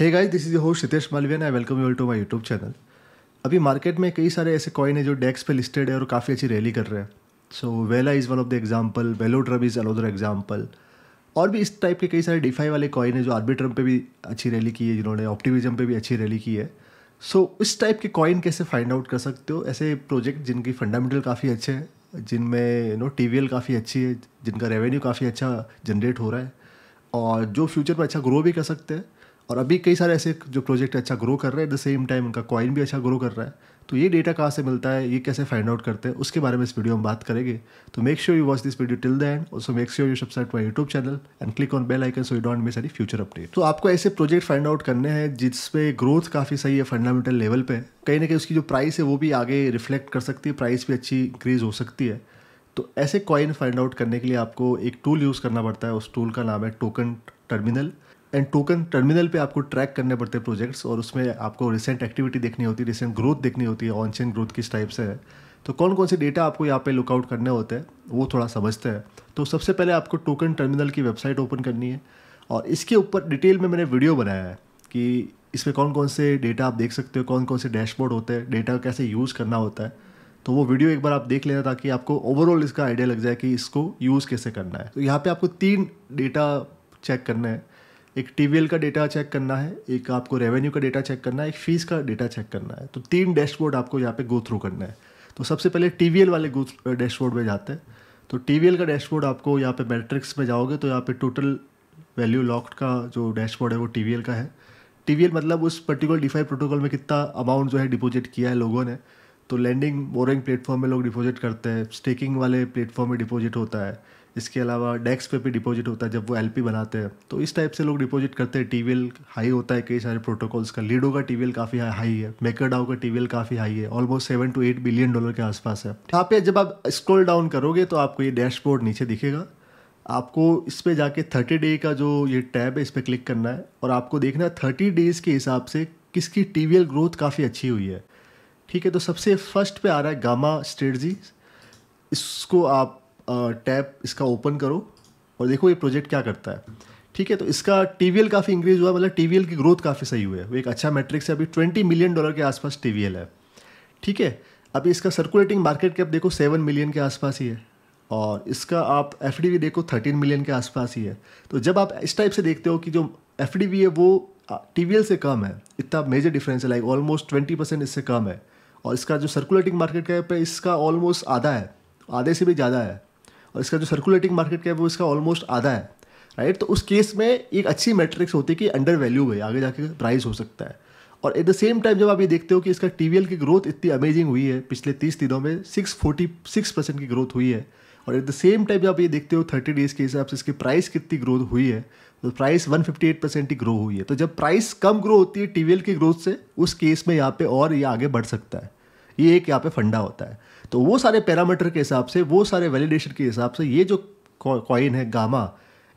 Hey guys this is your host Sitesh Malviya I welcome you all to my YouTube channel अभी market में कई सारे ऐसे कॉइन है जो डेक्स पे लिस्टेड है और काफ़ी अच्छी रैली कर रहे हैं so Vela is one of the example Velodrome is another example और भी इस टाइप के कई सारे डिफाई वाले कॉइन है जो आर्बिट्रम पे भी अच्छी रैली की है जिन्होंने ऑप्टिविज़म पे भी अच्छी रैली की है सो so, इस टाइप के कॉइन कैसे फाइंड आउट कर सकते हो ऐसे प्रोजेक्ट जिनकी फंडामेंटल काफ़ी अच्छे हैं जिनमें यू नो टी काफ़ी अच्छी है जिनका रेवेन्यू काफ़ी अच्छा जनरेट हो रहा है और जो फ्यूचर में अच्छा ग्रो भी कर सकते हैं और अभी कई सारे ऐसे जो प्रोजेक्ट अच्छा ग्रो कर रहे हैं एट द सेम टाइम उनका कॉइन भी अच्छा ग्रो कर रहा है तो ये डेटा कहाँ से मिलता है ये कैसे फाइंड आउट करते हैं उसके बारे में इस वीडियो में बात करेंगे तो make sure you watch this video till the end also make sure you subscribe my YouTube channel and click on bell icon so you डॉट मिस एनी फ्यूचर अपडेट तो आपको ऐसे प्रोजेक्ट फाइंड आउट करने हैं जिसपे growth काफ़ी सही है फंडामेंटल लेवल पर कहीं ना कहीं उसकी जो प्राइस है वो भी आगे रिफ्लेक्ट कर सकती है प्राइस भी अच्छी इंक्रीज हो सकती है तो ऐसे कॉइन फाइंड आउट करने के लिए आपको एक टूल यूज़ करना पड़ता है उस टूल का नाम है token terminal and token terminal पे आपको ट्रैक करने पड़ते हैं प्रोजेक्ट्स और उसमें आपको रिसेंट एक्टिविटी देखनी होती है रिसेंट ग्रोथ देखनी होती है ऑन चेन ग्रोथ किस टाइप से है तो कौन कौन से डेटा आपको यहाँ पे लुकआउट करने होते हैं वो थोड़ा समझते हैं तो सबसे पहले आपको टोकन टर्मिनल की वेबसाइट ओपन करनी है और इसके ऊपर डिटेल में मैंने वीडियो बनाया है कि इसमें कौन कौन से डेटा आप देख सकते हो कौन कौन से डैशबोर्ड होते हैं डेटा कैसे यूज़ करना होता है तो वो वीडियो एक बार आप देख लेना ताकि आपको ओवरऑल इसका आइडिया लग जाए कि इसको यूज़ कैसे करना है तो यहाँ पे आपको तीन डेटा चेक करना है एक टी का डेटा चेक करना है एक आपको रेवेन्यू का डेटा चेक करना है एक फीस का डेटा चेक करना है तो तीन डैशबोर्ड आपको यहाँ पे गो थ्रू करना है तो सबसे पहले टी वाले गो डैशबोर्ड में जाते हैं तो टी का डैशबोर्ड आपको यहाँ पे मैट्रिक्स में जाओगे तो यहाँ पे टोटल वैल्यू लॉक्ड का जो डैशबोर्ड है वो टी का है टी मतलब उस पर्टिकुलर डिफाई प्रोटोकॉल में कितना अमाउंट जो है डिपोजिट किया है लोगों ने तो लैंडिंग बोरिंग प्लेटफॉर्म में लोग डिपॉजिट करते हैं स्टेकिंग वाले प्लेटफॉर्म में डिपॉजिट होता है इसके अलावा डेक्स पे भी डिपॉजिट होता है जब वो एल बनाते हैं तो इस टाइप से लोग डिपॉजिट करते हैं टी हाई होता है कई सारे प्रोटोकॉल्स का लीडो का टी काफ़ी हाई है डाउ का टी काफ़ी हाई है almost seven two eight billion dollar के आसपास है यहाँ पे जब आप स्क्रॉल डाउन करोगे तो आपको ये डैशबोर्ड नीचे दिखेगा आपको इस पर जाके थर्टी डे का जो ये टैब है इस पर क्लिक करना है और आपको देखना है थर्टी डेज़ के हिसाब से किसकी टी ग्रोथ काफ़ी अच्छी हुई है ठीक है तो सबसे फर्स्ट पे आ रहा है गामा स्ट्रेटजी इसको आप टैब इसका ओपन करो और देखो ये प्रोजेक्ट क्या करता है ठीक है तो इसका टी काफ़ी इंक्रीज हुआ मतलब टी की ग्रोथ काफ़ी सही हुई है वो एक अच्छा मैट्रिक्स है अभी ट्वेंटी मिलियन डॉलर के आसपास टी है ठीक है अभी इसका सर्कुलेटिंग मार्केट कैप देखो सेवन मिलियन के आसपास ही है और इसका आप एफ भी देखो थर्टीन मिलियन के आसपास ही है तो जब आप इस टाइप से देखते हो कि जो एफ है वो टी से कम है इतना मेजर डिफरेंस है लाइक ऑलमोस्ट ट्वेंटी परसेंट इससे कम है और इसका जो सर्कुलेटिंग मार्केट कैप है इसका ऑलमोस्ट आधा है आधे से भी ज़्यादा है और इसका जो सर्कुलेटिंग मार्केट कैप वो इसका ऑलमोस्ट आधा है राइट तो उस केस में एक अच्छी मैट्रिक्स होती है कि अंडर वैल्यू है आगे जाके प्राइस हो सकता है और एट द सेम टाइम जब आप ये देखते हो कि इसका टी की ग्रोथ इतनी अमेजिंग हुई है पिछले तीस दिनों में सिक्स फोर्टी सिक्स परसेंट की ग्रोथ हुई है और एट द सेम टाइम जब आप ये देखते हो थर्टी डेज़ के हिसाब से इसकी प्राइस कितनी ग्रोथ हुई है तो प्राइस एट परसेंट की ग्रो हुई है तो जब प्राइस कम ग्रो होती है टी की ग्रोथ से उस केस में यहाँ पे और ये आगे बढ़ सकता है ये एक यहाँ पे फंडा होता है तो वो सारे पैरामीटर के हिसाब से वो सारे वैलिडेशन के हिसाब से ये जो कॉइन है गामा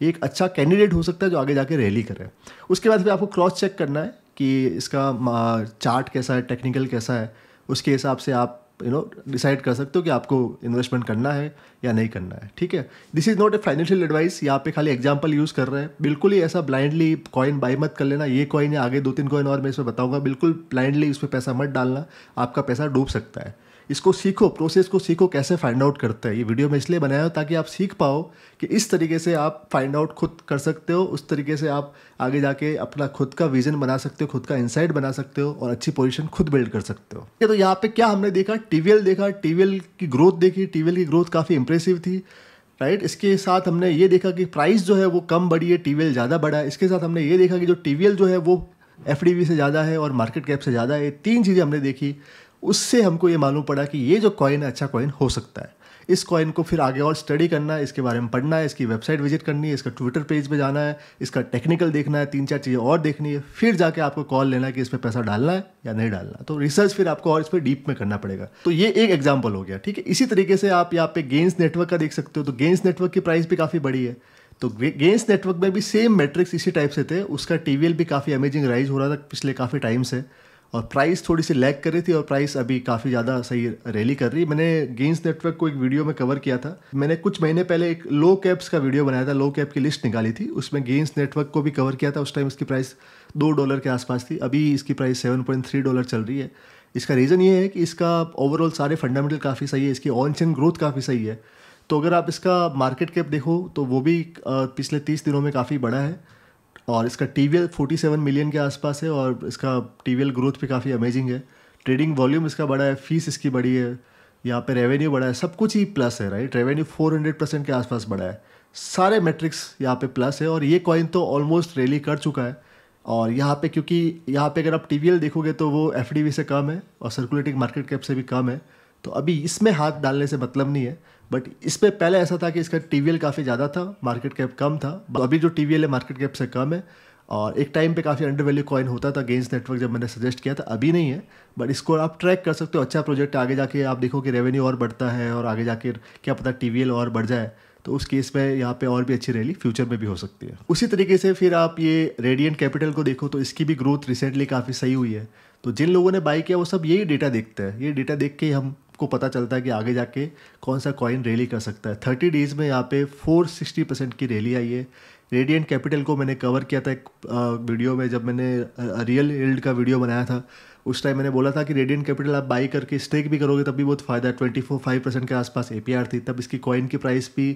ये एक अच्छा कैंडिडेट हो सकता है जो आगे जाके रैली करे उसके बाद फिर आपको क्रॉस चेक करना है कि इसका चार्ट कैसा है टेक्निकल कैसा है उसके हिसाब से आप यू नो डिसाइड कर सकते हो कि आपको इन्वेस्टमेंट करना है या नहीं करना है ठीक है this is not a financial advice यहाँ पे खाली एग्जाम्पल यूज़ कर रहे हैं बिल्कुल ही ऐसा ब्लाइंडली कॉइन बाई मत कर लेना ये कॉइन है आगे दो तीन कॉइन और मैं इसमें बताऊँगा बिल्कुल ब्लाइंडली उस पर पैसा मत डालना आपका पैसा डूब सकता है इसको सीखो प्रोसेस को सीखो कैसे फाइंड आउट करते हैं ये वीडियो मैं इसलिए बनाया हूँ ताकि आप सीख पाओ कि इस तरीके से आप फाइंड आउट खुद कर सकते हो उस तरीके से आप आगे जाके अपना खुद का विजन बना सकते हो खुद का इंसाइट बना सकते हो और अच्छी पोजिशन खुद बिल्ड कर सकते हो ठीक तो यहाँ पर क्या हमने देखा टी देखा टी की ग्रोथ देखी टी की ग्रोथ काफ़ी इंप्रेसिव थी राइट right? इसके साथ हमने ये देखा कि प्राइस जो है वो कम बढ़ी है टी ज़्यादा बढ़ा है इसके साथ हमने ये देखा कि जो टी जो है वो एफ से ज़्यादा है और मार्केट कैप से ज़्यादा है तीन चीज़ें हमने देखी उससे हमको ये मालूम पड़ा कि ये जो कॉइन अच्छा कॉइन हो सकता है इस कॉइन को फिर आगे और स्टडी करना है इसके बारे में पढ़ना है इसकी वेबसाइट विजिट करनी है इसका ट्विटर पेज पे जाना है इसका टेक्निकल देखना है तीन चार चीज़ें और देखनी है फिर जाके आपको कॉल लेना है कि इस पर पैसा डालना है या नहीं डालना तो रिसर्च फिर आपको और इस पर डीप में करना पड़ेगा तो ये एक एग्जाम्पल हो गया ठीक है इसी तरीके से आप यहाँ पे गेंस नेटवर्क का देख सकते हो तो गेंस नेटवर्क की प्राइस भी काफ़ी बड़ी है तो गेंस नेटवर्क में भी सेम मैट्रिक्स इसी टाइप से थे उसका टी भी काफ़ी अमेजिंग राइज हो रहा था पिछले काफ़ी टाइम से और प्राइस थोड़ी सी लैग कर रही थी और प्राइस अभी काफ़ी ज़्यादा सही रैली कर रही मैंने गेंस नेटवर्क को एक वीडियो में कवर किया था मैंने कुछ महीने पहले एक लो कैप्स का वीडियो बनाया था लो कैप की लिस्ट निकाली थी उसमें गेंस नेटवर्क को भी कवर किया था उस टाइम इसकी प्राइस दो डॉलर के आसपास थी अभी इसकी price seven point three dollar चल रही है इसका रीज़न ये है कि इसका ओवरऑल सारे फंडामेंटल काफ़ी सही है इसकी ऑन चेन ग्रोथ काफ़ी सही है तो अगर आप इसका मार्केट कैप देखो तो वो भी पिछले तीस दिनों में काफ़ी बड़ा है और इसका T V L forty seven million के आसपास है और इसका टी वी एल ग्रोथ भी काफ़ी अमेजिंग है ट्रेडिंग वॉल्यूम इसका बड़ा है फीस इसकी बड़ी है यहाँ पे रेवेन्यू बढ़ा है सब कुछ ही प्लस है right revenue four hundred percent के आसपास बढ़ा है सारे मेट्रिक्स यहाँ पे प्लस है और ये कॉइन तो ऑलमोस्ट रैली कर चुका है और यहाँ पे क्योंकि यहाँ पे अगर आप टी देखोगे तो वो एफ से कम है और सर्कुलेटिंग मार्केट कैप से भी कम है तो अभी इसमें हाथ डालने से मतलब नहीं है बट इस पर पहले ऐसा था कि इसका टी काफ़ी ज़्यादा था मार्केट कैप कम था अभी जो टी है मार्केट कैप से कम है और एक टाइम पे काफ़ी अंडर वैल्यू कॉइन होता था गेंस नेटवर्क जब मैंने सजेस्ट किया था अभी नहीं है बट इसको आप ट्रैक कर सकते हो अच्छा प्रोजेक्ट आगे जाके आप देखो कि रेवेन्यू और बढ़ता है और आगे जाके क्या पता टी और बढ़ जाए तो उस केस में यहाँ पे और भी अच्छी रैली फ्यूचर में भी हो सकती है उसी तरीके से फिर आप ये रेडियंट कैपिटल को देखो तो इसकी भी ग्रोथ रिसेंटली काफ़ी सही हुई है तो जिन लोगों ने बाई किया वो सब यही डेटा देखते हैं ये डेटा देख के हम आपको पता चलता है कि आगे जाके कौन सा कॉइन रैली कर सकता है थर्टी डेज़ में यहाँ पे फोर सिक्सटी परसेंट की रैली आई है रेडियंट कैपिटल को मैंने कवर किया था एक वीडियो में जब मैंने रियल एल्ड का वीडियो बनाया था उस टाइम मैंने बोला था कि रेडियंट कैपिटल आप बाई करके स्टेक भी करोगे तब भी बहुत फ़ायदा ट्वेंटी फोर फाइव परसेंट के आसपास ए थी तब इसकी कॉइन की प्राइस भी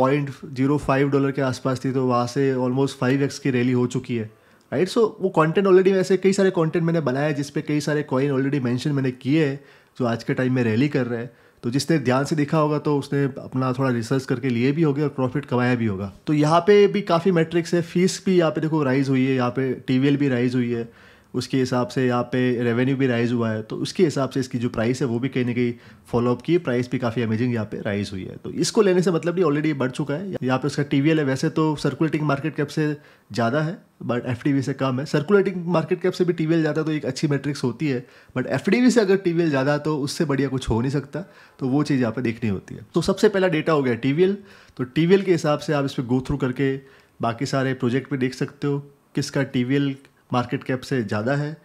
पॉइंट जीरो फाइव डॉलर के आसपास थी तो वहाँ से ऑलमोस्ट फाइव एक्स की रैली हो चुकी है राइट right? सो so, वो कंटेंट ऑलरेडी वैसे कई सारे कंटेंट मैंने बनाया है जिसपे कई सारे कॉइन ऑलरेडी मेंशन मैंने किए हैं जो आज के टाइम में रैली कर रहे हैं तो जिसने ध्यान से देखा होगा तो उसने अपना थोड़ा रिसर्च करके लिए भी होगी और प्रॉफिट कमाया भी होगा तो यहाँ पे भी काफ़ी मैट्रिक्स है फीस भी यहाँ पे देखो राइज़ हुई है यहाँ पे टी भी राइज़ हुई है उसके हिसाब से यहाँ पे रेवेन्यू भी राइज़ हुआ है तो उसके हिसाब से इसकी जो प्राइस है वो भी कहीं ना कहीं फॉलोअप की प्राइस भी काफ़ी अमेजिंग यहाँ पे राइज़ हुई है तो इसको लेने से मतलब भी ऑलरेडी बढ़ चुका है यहाँ पे उसका टी है वैसे तो सर्कुलेटिंग मार्केट कैप से ज़्यादा है बट एफ से कम है सर्कुलेटिंग मार्केट कैप से भी टी ज़्यादा तो एक अच्छी मैट्रिक्स होती है बट एफ से अगर टी ज़्यादा तो उससे बढ़िया कुछ हो नहीं सकता तो वो चीज़ यहाँ पर देखनी होती है तो सबसे पहला डेटा हो गया टी तो टी के हिसाब से आप इस पर गो थ्रू करके बाकी सारे प्रोजेक्ट भी देख सकते हो किसका टी मार्केट कैप से ज़्यादा है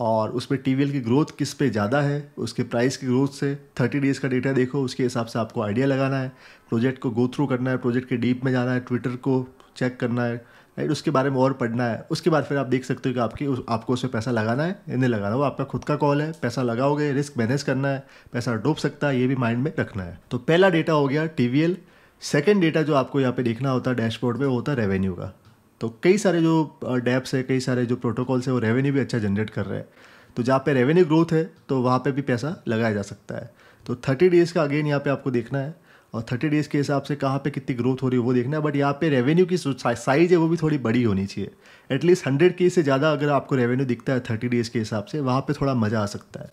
और उसमें टी की ग्रोथ किस पे ज़्यादा है उसके प्राइस की ग्रोथ से 30 डेज़ का डेटा देखो उसके हिसाब से आपको आइडिया लगाना है प्रोजेक्ट को गो थ्रू करना है प्रोजेक्ट के डीप में जाना है ट्विटर को चेक करना है राइट उसके बारे में और पढ़ना है उसके बाद फिर आप देख सकते हो कि आपकी उस, आपको उसमें पैसा लगाना है या नहीं लगाना वो आपका खुद का कॉल है पैसा लगाओगे रिस्क मैनेज करना है पैसा डूब सकता है ये भी माइंड में रखना है तो पहला डेटा हो गया टी वी सेकेंड डेटा जो आपको यहाँ पे देखना होता है डैशबोर्ड में वो होता है रेवेन्यू का तो कई सारे जो डैप्स है कई सारे जो प्रोटोकॉल्स है वो रेवेन्यू भी अच्छा जनरेट कर रहे हैं तो जहाँ पे रेवेन्यू ग्रोथ है तो वहाँ पे भी पैसा लगाया जा सकता है तो थर्टी डेज़ का अगेन यहाँ पे आपको देखना है और थर्टी डेज़ के हिसाब से कहाँ पे कितनी ग्रोथ हो रही है वो देखना है बट यहाँ पे रेवेन्यू की साइज़ है वो भी थोड़ी बड़ी होनी चाहिए एटलीस्ट हंड्रेड के से ज़्यादा अगर आपको रेवेन्यू दिखता है थर्टी डेज़ के हिसाब से वहाँ पर थोड़ा मज़ा आ सकता है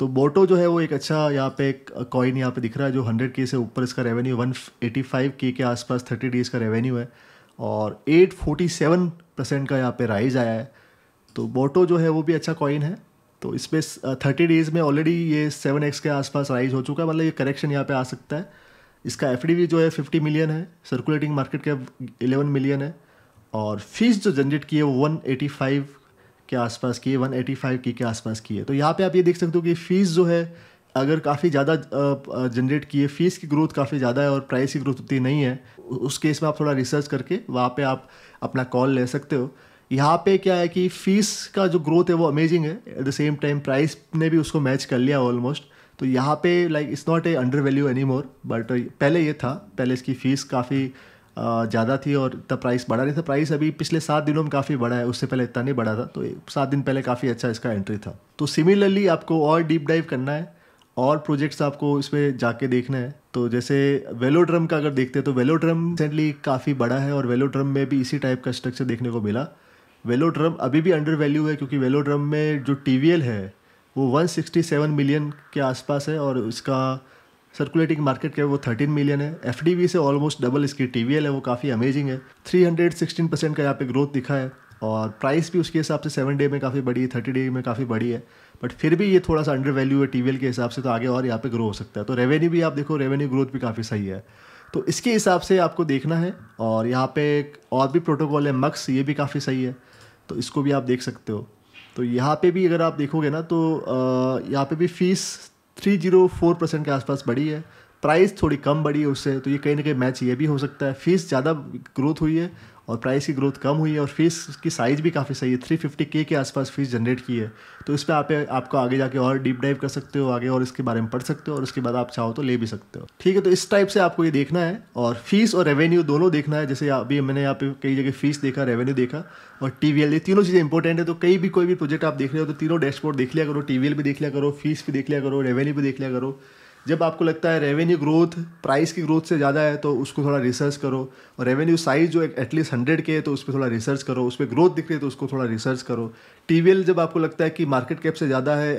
तो बोटो जो है वो एक अच्छा यहाँ पे एक कॉइन यहाँ पे दिख रहा है जो हंड्रेड के से ऊपर इसका रेवेन्यू वन एटी फाइव के आसपास थर्टी डेज़ का रेवेन्यू है और 847 परसेंट का यहाँ पे राइज आया है तो बोटो जो है वो भी अच्छा कॉइन है तो इस पर थर्टी डेज़ में ऑलरेडी ये सेवन एक्स के आसपास राइज हो चुका है मतलब ये करेक्शन यहाँ पे आ सकता है इसका एफ जो है फिफ्टी मिलियन है circulating market cap eleven million है और फीस जो जनरेट की है वो वन एटी फाइव के आसपास की है वन एटी फाइव की के आसपास की है तो यहाँ पे आप ये देख सकते हो कि फ़ीस जो है अगर काफ़ी ज़्यादा जनरेट किए फीस की ग्रोथ काफ़ी ज़्यादा है और प्राइस की ग्रोथ उतनी नहीं है उस केस में आप थोड़ा रिसर्च करके वहाँ पे आप अपना कॉल ले सकते हो यहाँ पे क्या है कि फ़ीस का जो ग्रोथ है वो अमेजिंग है at the same time price ने भी उसको मैच कर लिया ऑलमोस्ट तो यहाँ पे like it's not a under value any more but पहले ये था पहले इसकी फ़ीस काफ़ी ज़्यादा थी और इतना प्राइस बढ़ा नहीं था प्राइस अभी पिछले सात दिनों में काफ़ी बढ़ा है उससे पहले इतना नहीं बढ़ा था तो सात दिन पहले काफ़ी अच्छा इसका एंट्री था तो सिमिलरली आपको और डीप डाइव करना है और प्रोजेक्ट्स आपको इस पर जाके देखना है तो जैसे वेलोड्रम का अगर देखते हैं तो वेलोड्रम रिसेंटली काफ़ी बड़ा है और वेलोड्रम में भी इसी टाइप का स्ट्रक्चर देखने को मिला वेलोड्रम अभी भी अंडर वैल्यू है क्योंकि वेलोड्रम में जो टी है वो 167 मिलियन के आसपास है और उसका सर्कुलेटिंग मार्केट क्या है वो 13 मिलियन है एफ से ऑलमोस्ट डबल इसकी टी है वो काफ़ी अमेजिंग है 316 परसेंट का यहाँ पे ग्रोथ दिखा है और प्राइस भी उसके हिसाब से सेवन डे में काफ़ी बड़ी है थर्टी डे में काफ़ी बड़ी है बट फिर भी ये थोड़ा सा अंडर वैल्यू है टी के हिसाब से तो आगे और यहाँ पे ग्रो हो सकता है तो रेवेन्यू भी आप देखो रेवेन्यू ग्रोथ भी काफ़ी सही है तो इसके हिसाब से आपको देखना है और यहाँ पे और भी प्रोटोकॉल है मक्स ये भी काफ़ी सही है तो इसको भी आप देख सकते हो तो यहाँ पे भी अगर आप देखोगे ना तो यहाँ पे भी fees three zero four percent के आसपास बढ़ी है प्राइस थोड़ी कम बढ़ी है उससे तो ये कहीं ना कहीं मैच ये भी हो सकता है फीस ज़्यादा ग्रोथ हुई है और प्राइस की ग्रोथ कम हुई है और फीस की साइज़ भी काफ़ी सही है थ्री फिफ्टी के के आसपास फीस जनरेट की है तो इस पर आप आपको आगे जाके और डीप डाइव कर सकते हो आगे और इसके बारे में पढ़ सकते हो और उसके बाद आप चाहो तो ले भी सकते हो ठीक है तो इस टाइप से आपको ये देखना है और फीस और रेवेन्यू दोनों देखना है जैसे अभी मैंने यहाँ पे कई जगह फीस देखा रेवेन्यू देखा और टी वी एल ये तीनों चीज़ें इंपॉर्टेंट है तो कहीं भी कोई भी प्रोजेक्ट आप देख रहे हो तो तीनों डैशबोर्ड देख लिया करो टी भी देख लिया करो फीस भी देख लिया करो रेवेन्यू भी देख लिया करो जब आपको लगता है रेवेन्यू ग्रोथ प्राइस की ग्रोथ से ज़्यादा है तो उसको थोड़ा रिसर्च करो और रेवेन्यू साइज जो एटलीस्ट हंड्रेड के है तो उस पर थोड़ा रिसर्च करो उस पर ग्रोथ दिख रही है तो उसको थोड़ा रिसर्च करो टी जब आपको लगता है कि मार्केट कैप से ज़्यादा है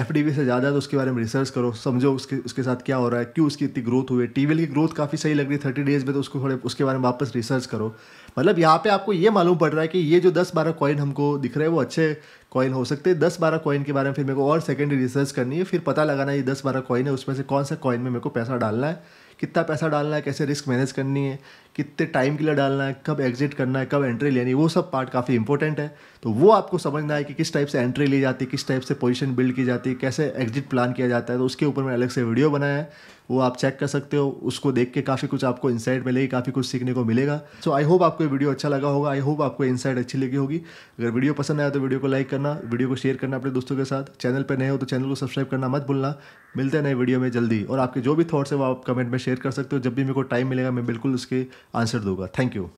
एफ से ज़्यादा तो उसके बारे में रिसर्च करो समझो उसके उसके साथ क्या हो रहा है क्यों उसकी इतनी ग्रोथ हुई है टीवी की ग्रोथ काफ़ी सही लग रही है थर्टी डेज़ में तो उसको थोड़े उसके बारे में वापस रिसर्च करो मतलब यहाँ पे आपको ये मालूम पड़ रहा है कि ये जो दस बारह कॉइन हमको दिख रहे हैं वो अच्छे कॉइन हो सकते हैं दस बारह कॉइन के बारे में फिर मेरे को और सेकेंडरी रिसर्च करनी है फिर पता लगाना ये दस बारह कॉइन है उसमें से कौन सा कॉइन में मेरे को पैसा डालना है कितना पैसा डालना है कैसे रिस्क मैनेज करनी है कितने टाइम के लिए डालना है कब एग्जिट करना है कब एंट्री लेनी है वो सब पार्ट काफ़ी इंपॉर्टेंट है तो वो आपको समझना है कि किस टाइप से एंट्री ली जाती है किस टाइप से पोजिशन बिल्ड की जाती है कैसे एग्जिट प्लान किया जाता है तो उसके ऊपर मैंने अलग से वीडियो बनाया है वो आप चेक कर सकते हो उसको देख के काफ़ी कुछ आपको इनसाइट मिलेगी काफ़ी कुछ सीखने को मिलेगा सो आई होप आपको वीडियो अच्छा लगा होगा आई होप आपको इनसाइट अच्छी लगी होगी अगर वीडियो पसंद आया तो वीडियो को लाइक करना वीडियो को शेयर करना अपने दोस्तों के साथ चैनल पर नए हो तो चैनल को सब्सक्राइब करना मत भूलना मिलते हैं नए वीडियो में जल्दी और आपके जो भी थॉट्स है वो आप कमेंट में शेयर कर सकते हो जब भी मेरे को टाइम मिलेगा मैं बिल्कुल उसके आंसर दूंगा थैंक यू